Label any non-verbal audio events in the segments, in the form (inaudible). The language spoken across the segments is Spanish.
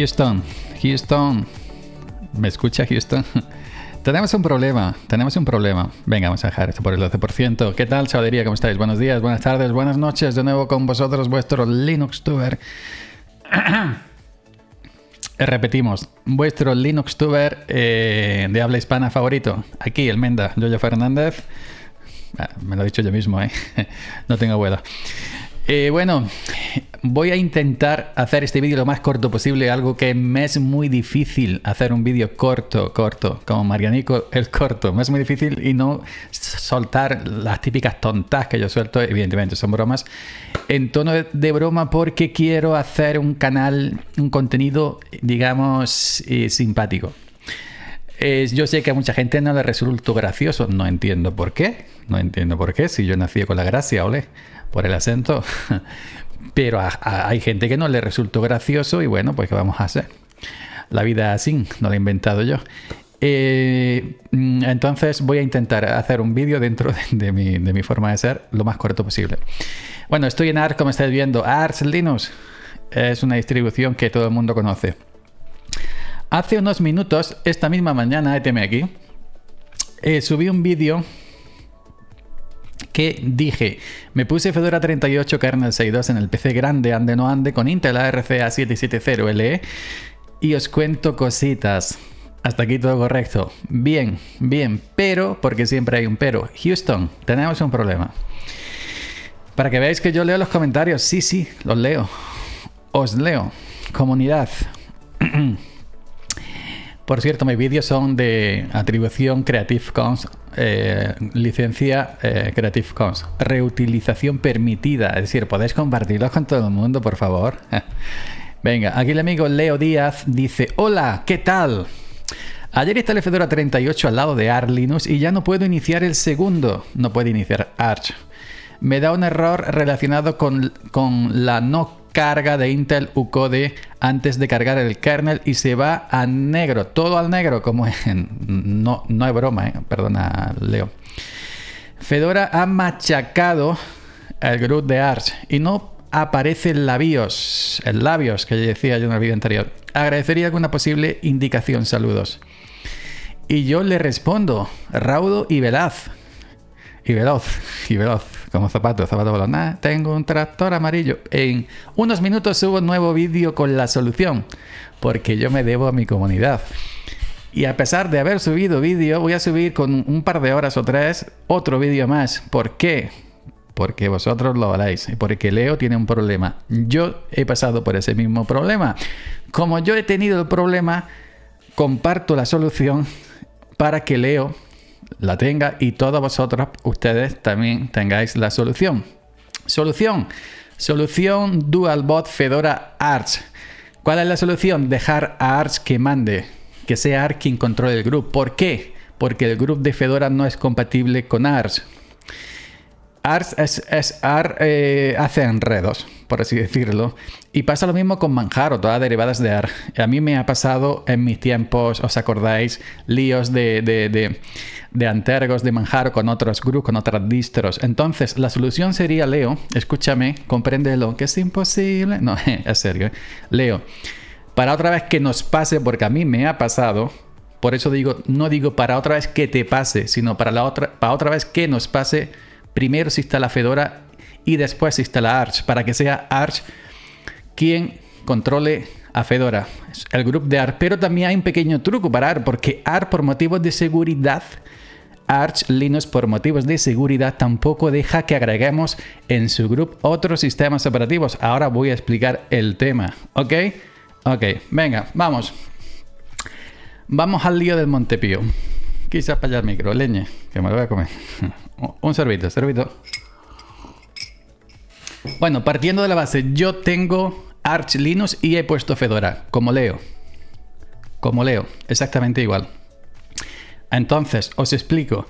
Houston, Houston, ¿me escucha Houston? (laughs) tenemos un problema, tenemos un problema. Venga, vamos a dejar esto por el 12%. ¿Qué tal, Sabería? ¿Cómo estáis? Buenos días, buenas tardes, buenas noches. De nuevo con vosotros, vuestro Linux Tuber. (clears throat) Eh, repetimos, vuestro Linux Tuber eh, de habla hispana favorito. Aquí, el Menda, Yoyo Fernández. Ah, me lo he dicho yo mismo, ¿eh? (laughs) no tengo abuela. Eh, bueno, Voy a intentar hacer este vídeo lo más corto posible, algo que me es muy difícil hacer un vídeo corto, corto, como Marianico el corto. Me es muy difícil y no soltar las típicas tontas que yo suelto, evidentemente son bromas, en tono de broma porque quiero hacer un canal, un contenido, digamos, eh, simpático. Eh, yo sé que a mucha gente no le resulto gracioso, no entiendo por qué, no entiendo por qué, si yo nací con la gracia, ole, por el acento. (laughs) Pero hay gente que no le resultó gracioso y bueno, pues ¿qué vamos a hacer? La vida así, no la he inventado yo. Eh, mm, entonces voy a intentar hacer un vídeo dentro de, mi, forma de ser lo más corto posible. Bueno, estoy en ARS, como estáis viendo. ARS Linux es una distribución que todo el mundo conoce. Hace unos minutos, esta misma mañana, éteme aquí, eh, subí un vídeo que dije, me puse Fedora 38 kernel 6.2 en el PC grande, ande no ande, con Intel ARC A770LE e, y os cuento cositas. Hasta aquí todo correcto. Bien, bien, pero, porque siempre hay un pero. Houston, tenemos un problema. Para que veáis que yo leo los comentarios, sí, sí, los leo. Os leo. Comunidad. (clears throat) Por cierto, mis vídeos son de atribución Creative Commons, eh, licencia eh, Creative Commons, reutilización permitida, es decir, podéis compartirlos con todo el mundo, por favor. (laughs) Venga, aquí el amigo Leo Díaz dice, hola, ¿qué tal? Ayer instalé Fedora 38 al lado de Arlinux Linux y ya no puedo iniciar el segundo. No puede iniciar Arch. Me da un error relacionado con, con la no carga de Intel UCODE antes de cargar el kernel y se va a negro, todo al negro, como (laughs) No, no es broma, eh, perdona Leo. Fedora ha machacado el grub de Arch y no aparece labios, el labios que decía yo en el vídeo anterior. Agradecería alguna posible indicación, saludos. Y yo le respondo, raudo y velaz y veloz, y veloz, como zapato, zapato balón. tengo un tractor amarillo. En unos minutos subo un nuevo vídeo con la solución, porque yo me debo a mi comunidad. Y a pesar de haber subido vídeo, voy a subir con un par de horas o tres otro vídeo más. ¿Por qué? Porque vosotros lo valáis y porque Leo tiene un problema. Yo he pasado por ese mismo problema. Como yo he tenido el problema, comparto la solución para que Leo la tenga y todos vosotros, ustedes también tengáis la solución. Solución. Solución DualBot Fedora Arch. ¿Cuál es la solución? Dejar a Arch que mande, que sea Arch quien controle el grupo. ¿Por qué? Porque el grupo de Fedora no es compatible con Arch. Ars es, ar, eh, hace enredos, por así decirlo. Y pasa lo mismo con Manjaro, todas derivadas de AR. A mí me ha pasado en mis tiempos, ¿os acordáis? Líos de, de, de, antergos de Manjaro con otros grupos, con otras distros. Entonces, la solución sería, Leo, escúchame, compréndelo, que es imposible. No, es (laughs) serio. ¿eh? Leo, para otra vez que nos pase, porque a mí me ha pasado, por eso digo, no digo para otra vez que te pase, sino para la otra, para otra vez que nos pase primero se instala Fedora y después se instala Arch para que sea Arch quien controle a Fedora, el grupo de Arch. Pero también hay un pequeño truco para Arch. porque Arch por motivos de seguridad, Arch Linux por motivos de seguridad tampoco deja que agreguemos en su grupo otros sistemas operativos. Ahora voy a explicar el tema, ¿ok? Ok, venga, vamos. Vamos al lío del Montepío. Quizás para allá el micro, leñe, que me lo voy a comer. (laughs) Oh, un servito, servito. Bueno, partiendo de la base, yo tengo Arch Linux y he puesto Fedora, como leo. Como leo, exactamente igual. Entonces, os explico.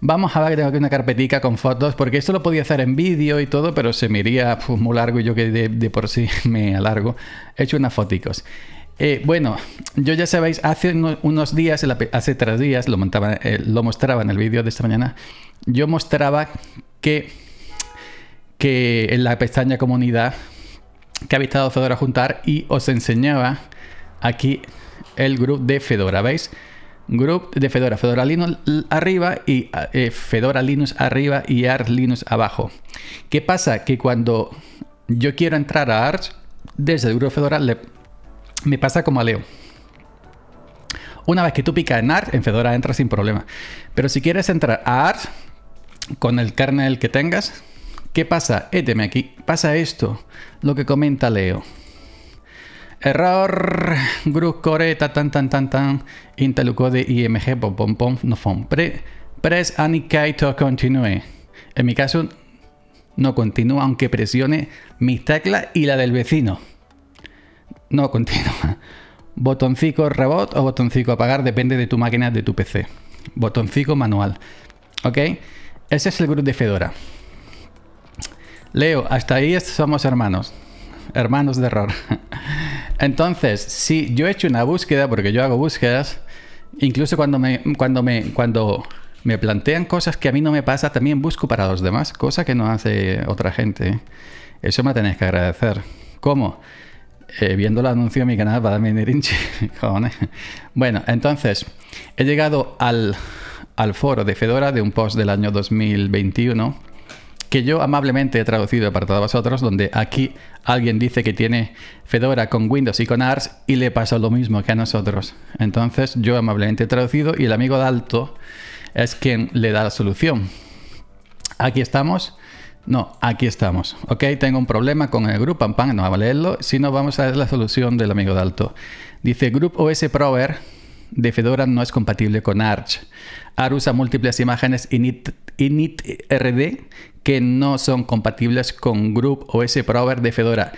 Vamos a ver, tengo aquí una carpetica con fotos, porque esto lo podía hacer en vídeo y todo, pero se me iría muy largo y yo que de, por sí (laughs) me alargo. He hecho unas foticos. Eh, bueno, yo ya sabéis, hace unos días, hace tres días, lo, eh, lo mostraba en el vídeo de esta mañana, yo mostraba que, que en la pestaña comunidad que habéis estado Fedora juntar y os enseñaba aquí el grupo de Fedora, ¿veis? Grupo de Fedora, Fedora Linux arriba y eh, Fedora Linux arriba y Arch Linux abajo. ¿Qué pasa? Que cuando yo quiero entrar a Arch desde el grupo Fedora le, me pasa como a Leo. Una vez que tú picas en Arch, en Fedora entras sin problema. Pero si quieres entrar a Arch, con el kernel que tengas. ¿Qué pasa? Éteme aquí. Pasa esto, lo que comenta Leo. Error, Gruz Coreta, tan tan tan tan, intelucode IMG, pom pom pom, no fon. press key to continue. En mi caso, no continúa aunque presione mis teclas y la del vecino. No continúa. Botoncito rebot o botoncito apagar, depende de tu máquina, de tu PC. Botoncito manual. ¿Ok? Ese es el grupo de Fedora. Leo, hasta ahí somos hermanos. Hermanos de error. (laughs) Entonces, si yo he hecho una búsqueda, porque yo hago búsquedas, incluso cuando me, cuando me, cuando me plantean cosas que a mí no me pasa, también busco para los demás, cosa que no hace otra gente. Eso me tenéis que agradecer. ¿Cómo? Eh, viendo el anuncio en mi canal para darme (laughs) Bueno, entonces, he llegado al al foro de Fedora de un post del año 2021 que yo amablemente he traducido para todos vosotros, donde aquí alguien dice que tiene Fedora con Windows y con ARS y le pasa lo mismo que a nosotros. Entonces yo amablemente he traducido y el amigo de alto es quien le da la solución. Aquí estamos. No, aquí estamos. Ok, tengo un problema con el grupo, pam, no vamos a leerlo, sino vamos a ver la solución del amigo de alto. Dice Group OS Prover de Fedora no es compatible con Arch. Arch usa múltiples imágenes init, initrd que no son compatibles con Group OS Prover de Fedora.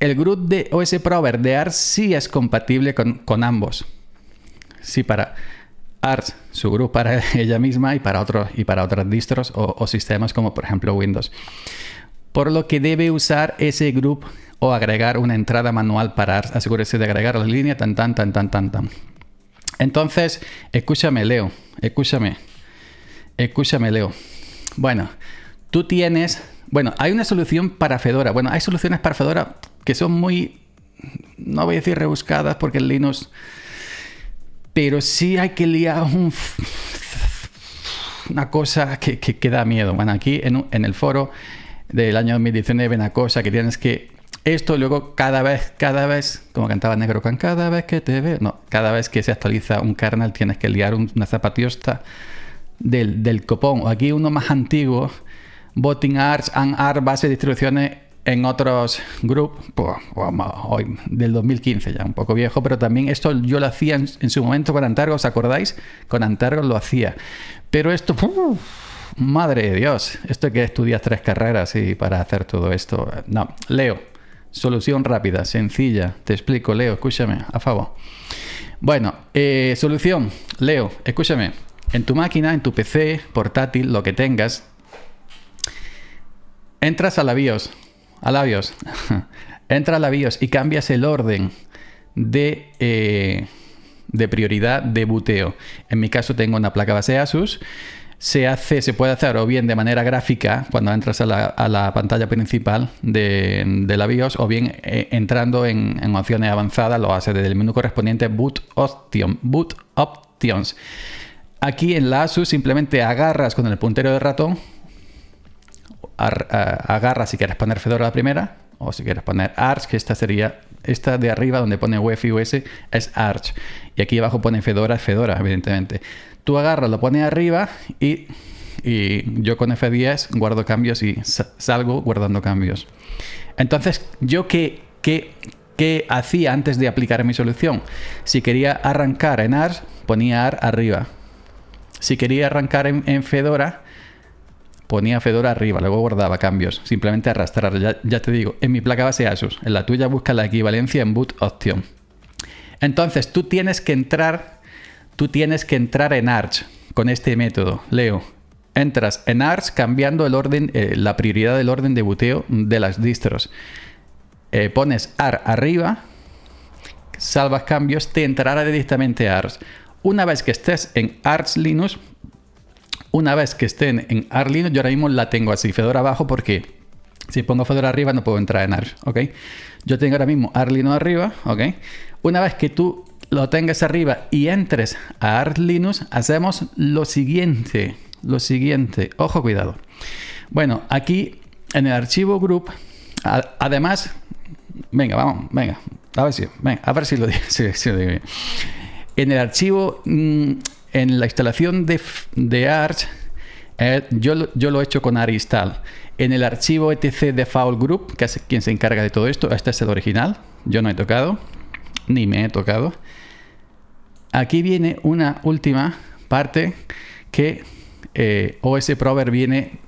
El Group de OS Prover de Arch sí es compatible con, ambos. Sí, para Arch, su Group para (laughs) ella misma y para, otros y para otras distros o, o sistemas como por ejemplo Windows. Por lo que debe usar ese Group o agregar una entrada manual para Arch. Asegúrese de agregar la línea tan tan tan tan tan tan. Entonces, escúchame, Leo, escúchame, escúchame, Leo. Bueno, tú tienes, bueno, hay una solución para Fedora. Bueno, hay soluciones para Fedora que son muy, no voy a decir rebuscadas porque el Linux, pero sí hay que liar una cosa que, que, da miedo. Bueno, aquí en, en el foro del año 2019 una cosa que tienes que esto luego cada vez, cada vez, como cantaba Negro cada vez que te ve no, cada vez que se actualiza un kernel tienes que liar una zapatiosta del, copón. Aquí uno más antiguo, botting arts and art base de distribuciones en otros grupos, pues, pues hoy, del 2015 ya, un poco viejo, pero también esto yo lo hacía en, su momento con Antargo, ¿os acordáis? Con Antargo lo hacía. Pero esto, madre de Dios, esto que estudias tres carreras y para hacer todo esto, no, leo. Solución rápida, sencilla. Te explico, Leo, escúchame, a favor. Bueno, eh, solución, Leo, escúchame. En tu máquina, en tu PC, portátil, lo que tengas, entras a la BIOS, a la BIOS, (laughs) entras a la BIOS y cambias el orden de, eh, de prioridad de buteo. En mi caso tengo una placa base ASUS se hace, se puede hacer o bien de manera gráfica cuando entras a la, pantalla principal de, la BIOS o bien eh, entrando en, opciones avanzadas lo hace desde el menú correspondiente Boot, boot Options. Aquí en la ASUS simplemente agarras con el puntero de ratón, agarras si quieres poner Fedora la primera o si quieres poner Arch, que esta sería esta de arriba donde pone US, es Arch y aquí abajo pone Fedora, Fedora evidentemente tú agarras, lo pones arriba y, yo con F10 guardo cambios y salgo guardando cambios. Entonces, ¿yo qué, hacía antes de aplicar mi solución? Si quería arrancar en ARS, ponía AR arriba. Si quería arrancar en, Fedora, ponía Fedora arriba, luego guardaba cambios. Simplemente arrastrar, ya, ya, te digo, en mi placa base Asus, en la tuya busca la equivalencia en boot option. Entonces tú tienes que entrar tú tienes que entrar en Arch con este método. Leo, entras en Arch cambiando eh, la prioridad del orden de buteo de las distros. Eh, pones ARCH arriba, salvas cambios, te entrará directamente a Arch. Una vez que estés en Arch Linux, una vez que estén en Arch Linux, yo ahora mismo la tengo así, Fedora abajo porque si pongo Fedora arriba no puedo entrar en Arch, ¿ok? Yo tengo ahora mismo Arch Linux arriba, ¿ok? Una vez que tú lo tengas arriba y entres a Arch Linux, hacemos lo siguiente. Lo siguiente, ojo cuidado. Bueno, aquí en el archivo group, además, venga, vamos, venga, a ver si, venga, a ver si lo (laughs) digo, bien. En el archivo, mm, en la instalación de, de Arch, eh, yo, lo he hecho con Aristal. En el archivo etc default group, que es quien se encarga de todo esto, este es el original, yo no he tocado, ni me he tocado. Aquí viene una última parte que eh, OS Prover viene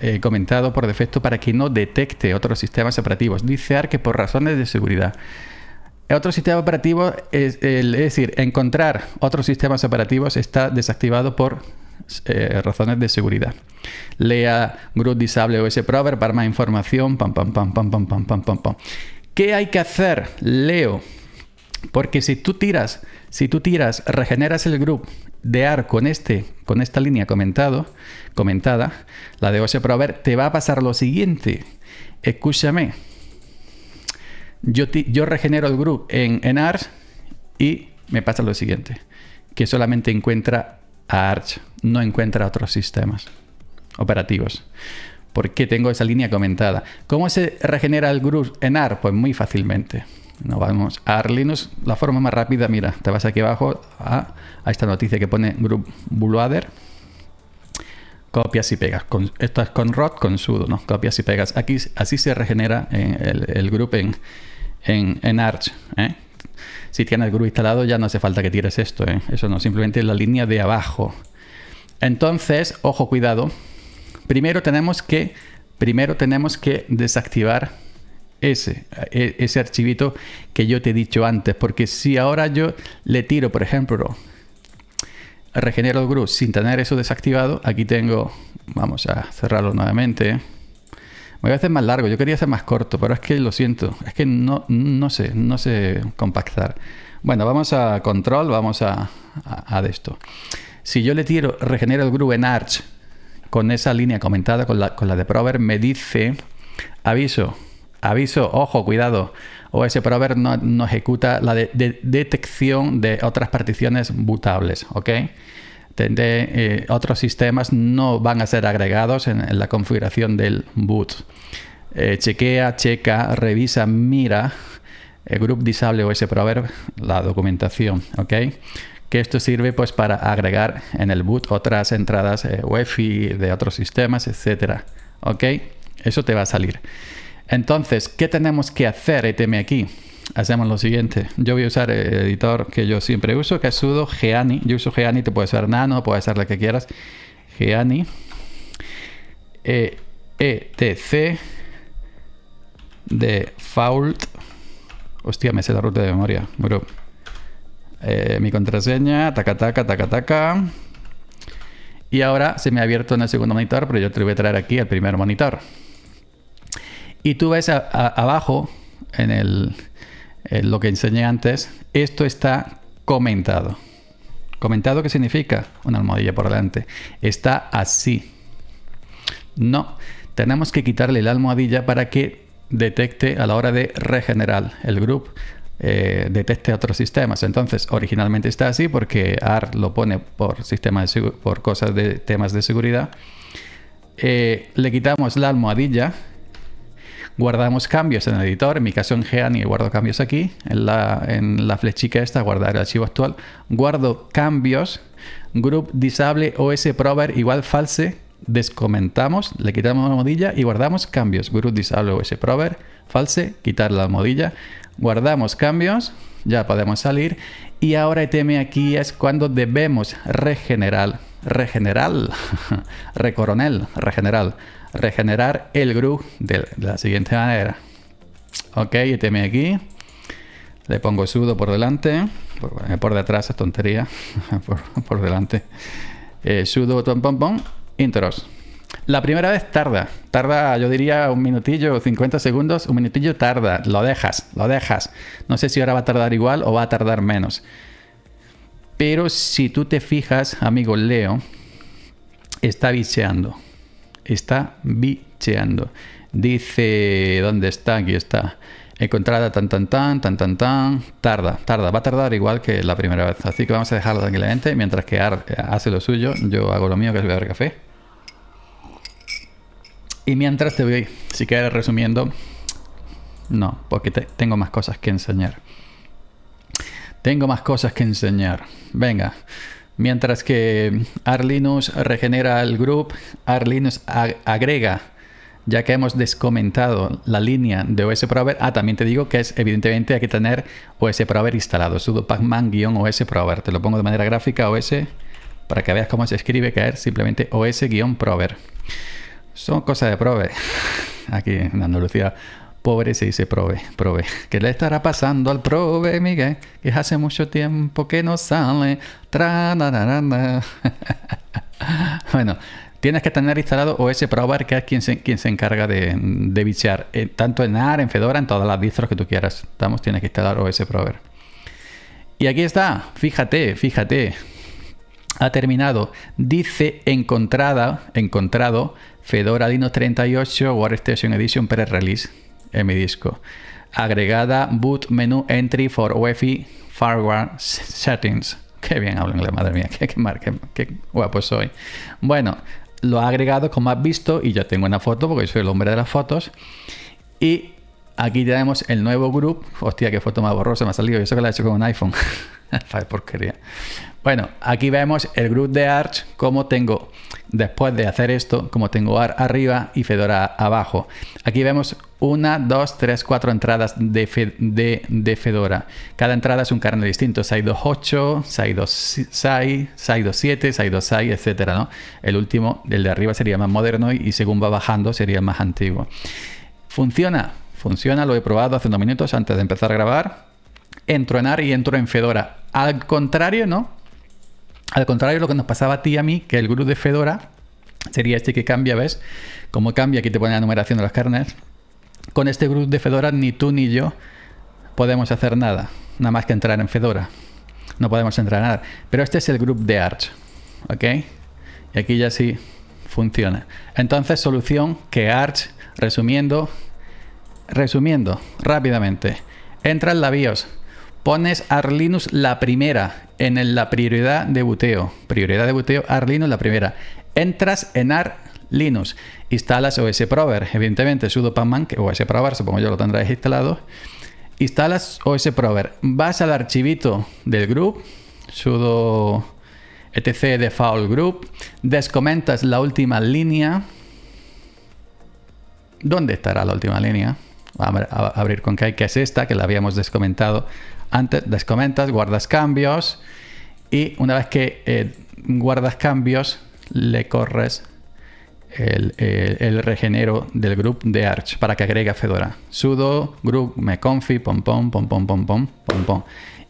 eh, comentado por defecto para que no detecte otros sistemas operativos. Dice AR que por razones de seguridad. Otro sistema operativo, es, decir, encontrar otros sistemas operativos está desactivado por eh, razones de seguridad. Lea Group Disable OS Prover para más información. Pam, pam, pam, pam, pam, pam, pam, pam. ¿Qué hay que hacer? Leo. Porque si tú tiras, si tú tiras, regeneras el grupo de AR con, este, con esta línea comentado, comentada, la de Ose Prover, te va a pasar lo siguiente. Escúchame. Yo, regenero el grupo en, en ARCH y me pasa lo siguiente. Que solamente encuentra a Arch, no encuentra otros sistemas operativos. Porque tengo esa línea comentada. ¿Cómo se regenera el group en ARCH? Pues muy fácilmente. No vamos a Linux. La forma más rápida, mira, te vas aquí abajo a, esta noticia que pone Group Bullader. Copias y pegas. esto es con ROT, con sudo, Copias y pegas. Aquí así se regenera eh, el, group en, en, Arch. ¿eh? Si tienes el grupo instalado ya no hace falta que tires esto. ¿eh? Eso no, simplemente la línea de abajo. Entonces, ojo, cuidado. Primero tenemos que, primero tenemos que desactivar ese, e, ese archivito que yo te he dicho antes. Porque si ahora yo le tiro, por ejemplo, regenero el grupo sin tener eso desactivado, aquí tengo, vamos a cerrarlo nuevamente. ¿eh? voy a hacer más largo, yo quería hacer más corto, pero es que lo siento, es que no, no sé, no sé compactar. Bueno, vamos a control, vamos a, a, esto. Si yo le tiro regenero el grupo en Arch con esa línea comentada con la, con la de Prover, me dice aviso, aviso, ojo, cuidado. OS Prover no, no ejecuta la detección de otras particiones bootables. ¿ok? Eh, otros sistemas no van a ser agregados en, la configuración del boot. Eh, chequea, checa, revisa, mira el eh, group disable OS Prover la documentación, ¿ok? Que esto sirve pues para agregar en el boot otras entradas wifi de otros sistemas, etcétera, ¿ok? Eso te va a salir. Entonces, ¿qué tenemos que hacer? ETM aquí. Hacemos lo siguiente. Yo voy a usar el editor que yo siempre uso, que es sudo Geani. Yo uso Geani, te puede usar Nano, puede ser la que quieras. Geani. E etc default. Hostia, me sé la ruta de memoria, eh, mi contraseña, taca, taca, taca, taca. Y ahora se me ha abierto en el segundo monitor, pero yo te lo voy a traer aquí el primer monitor. Y tú ves abajo, en, lo que enseñé antes, esto está comentado. Comentado, ¿qué significa? Una almohadilla por delante. Está así. No, tenemos que quitarle la almohadilla para que detecte a la hora de regenerar el group, eh, detecte otros sistemas. Entonces, originalmente está así porque AR lo pone por, sistema por cosas de temas de seguridad. Eh, le quitamos la almohadilla guardamos cambios en el editor, en mi caso en y guardo cambios aquí, en la, en flechica esta, guardar el archivo actual, guardo cambios, group disable os prover igual false, descomentamos, le quitamos la modilla y guardamos cambios, group disable os prover, false, quitar la modilla. guardamos cambios, ya podemos salir y ahora el aquí es cuando debemos regenerar, regenerar, (laughs) recoronel, regenerar regenerar el groove de la siguiente manera. Ok, teme aquí. Le pongo sudo por delante. Por, eh, detrás es tontería. (laughs) por, delante. Eh, sudo, pom, pom, pom. Intros. La primera vez tarda. Tarda, yo diría, un minutillo, 50 segundos. Un minutillo tarda. Lo dejas, lo dejas. No sé si ahora va a tardar igual o va a tardar menos. Pero si tú te fijas, amigo Leo, está viciando está bicheando. Dice, ¿dónde está? Aquí está. Encontrada tan tan tan, tan tan tan. Tarda, tarda. Va a tardar igual que la primera vez. Así que vamos a dejarlo tranquilamente. Mientras que Ar eh, hace lo suyo, yo hago lo mío, que es beber café. Y mientras te voy, si quieres resumiendo, no, porque tengo más cosas que enseñar. Tengo más cosas que enseñar. Venga, Mientras que Arlinux regenera el group, Arlinux agrega, ya que hemos descomentado la línea de OS Prover. Ah, también te digo que es evidentemente hay que tener OS Prover instalado. sudo pacman-OS Prover. Te lo pongo de manera gráfica OS para que veas cómo se escribe, caer, simplemente OS-Prover. Son cosas de Prover. (laughs) Aquí en Andalucía Pobre se dice prove, prove. (laughs) ¿Qué le estará pasando al prove, Miguel? Que hace mucho tiempo que no sale. (laughs) bueno, tienes que tener instalado OS Prover, que es quien se, quien se encarga de, de bichear, eh, tanto en AR, en Fedora, en todas las distros que tú quieras. Estamos, tienes que instalar OS Prover. Y aquí está, fíjate, fíjate. Ha terminado. Dice encontrada, encontrado Fedora Dino 38 Workstation Edition pre-release en mi disco. Agregada boot menu entry for wifi firewall settings. Qué bien hablo inglés, madre mía, (laughs) qué, guapo soy. Bueno, lo ha agregado como has visto y ya tengo una foto porque soy el hombre de las fotos. Y Aquí tenemos el nuevo group. Hostia, qué foto más borrosa me ha salido. Yo sé que la he hecho con un iPhone. Fue (laughs) porquería. Bueno, aquí vemos el group de Arch, como tengo, después de hacer esto, como tengo Arch arriba y Fedora abajo. Aquí vemos una, dos, tres, cuatro entradas de, Fedora. Cada entrada es un carnet distinto. 628, 626, 627, 626, etcétera, ¿no? El último, el de arriba, sería más moderno y, según va bajando sería más antiguo. Funciona Funciona, lo he probado hace unos minutos antes de empezar a grabar. Entro en AR y entro en Fedora. Al contrario, ¿no? Al contrario lo que nos pasaba a ti y a mí, que el grupo de Fedora sería este que cambia, ¿ves? Como cambia, aquí te pone la numeración de los carnes. Con este grupo de Fedora ni tú ni yo podemos hacer nada, nada más que entrar en Fedora. No podemos entrar en AR. Pero este es el grupo de Arch, ¿ok? Y aquí ya sí funciona. Entonces, solución que Arch, resumiendo, Resumiendo, rápidamente, entra la BIOS, pones Arlinux la primera en la prioridad de buteo, prioridad de buteo Arlinux la primera, entras en Arlinux, Linux, instalas OS Prover, evidentemente sudo pacman, que OS Prover supongo yo lo tendrás instalado, instalas OS Prover, vas al archivito del group, sudo etc default group, descomentas la última línea, ¿dónde estará la última línea? Vamos a abrir con Kai, que es esta, que la habíamos descomentado antes. Descomentas, guardas cambios y una vez que eh, guardas cambios, le corres el, regenero del grupo de Arch para que agregue Fedora. sudo group me config pom pom pom pom pom pom pom pom.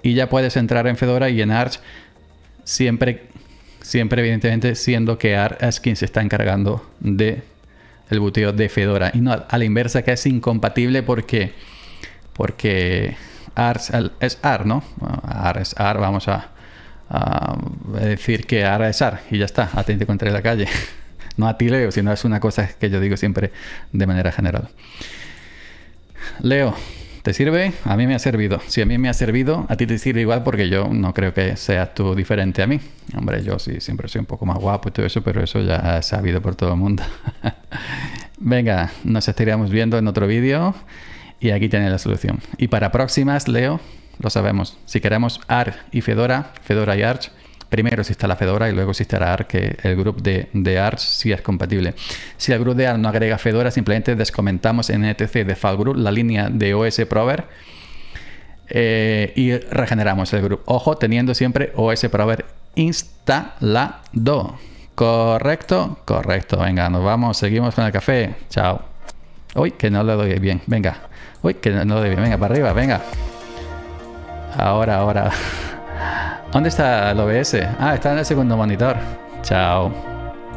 Y ya puedes entrar en Fedora y en Arch siempre, siempre evidentemente siendo que Arch es quien se está encargando de el buteo de Fedora. Y no, a la inversa que es incompatible porque, porque AR es AR, ¿no? AR es AR, vamos a, decir que AR es AR y ya está, atente contra la calle. (laughs) No a ti, Leo, sino es una cosa que yo digo siempre de manera general. Leo, ¿Te sirve? A mí me ha servido. Si a mí me ha servido, a ti te sirve igual porque yo no creo que seas tú diferente a mí. Hombre, yo sí siempre soy un poco más guapo y todo eso, pero eso ya ha sabido por todo el mundo. (laughs) Venga, nos estaríamos viendo en otro vídeo y aquí tienes la solución. Y para próximas, Leo, lo sabemos. Si queremos AR y Fedora, Fedora y Arch, primero se instala Fedora y luego instala ARC, que el grupo de, de ARC sí es compatible. Si el grupo de ARC no agrega Fedora, simplemente descomentamos en NTC e de group la línea de OS Prover eh, y regeneramos el grupo. Ojo, teniendo siempre OS Prover instalado. ¿Correcto? Correcto. Venga, nos vamos, seguimos con el café. Chao. Uy, que no le doy bien. Venga. Uy, que no le doy bien. Venga, para arriba, venga. Ahora, ahora. (laughs) ¿Dónde está el OBS? Ah, está en el segundo monitor. Chao.